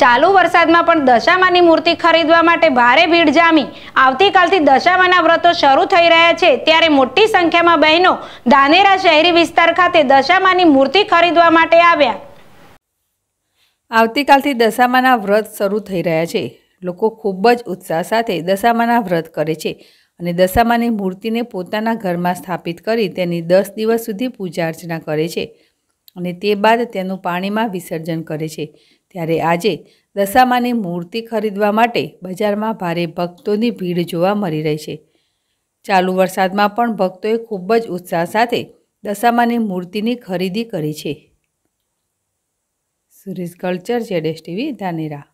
ચાલુ વરસાદમાં પણ દશામાની મૂર્તિ ખરીદવા માટે ભારે ભીડ જામી આવતીકાલથી દશામાના વ્રતો શરૂ થઈ રહ્યા છે ત્યારે મોટી સંખ્યામાં બહેનો ધાનેરા શહેરી વિસ્તાર ખાતે દશામાની મૂર્તિ ખરીદવા માટે આવ્યા આવતીકાલથી દશામાના વ્રત શરૂ થઈ રહ્યા છે લોકો ખૂબ જ ઉત્સાહ સાથે દશામાના વ્રત કરે છે અને દશામાની મૂર્તિને પોતાના ઘરમાં સ્થાપિત કરી તેની દસ દિવસ સુધી પૂજા અર્ચના કરે છે અને તે બાદ તેનું પાણીમાં વિસર્જન કરે છે ત્યારે આજે દશામાની મૂર્તિ ખરીદવા માટે બજારમાં ભારે ભક્તોની ભીડ જોવા મળી રહી છે ચાલુ વરસાદમાં પણ ભક્તોએ ખૂબ જ ઉત્સાહ સાથે દશામાની મૂર્તિની ખરીદી કરી છે સુરેશ કલ્ચર જેડેશ ટીવી ધાનેરા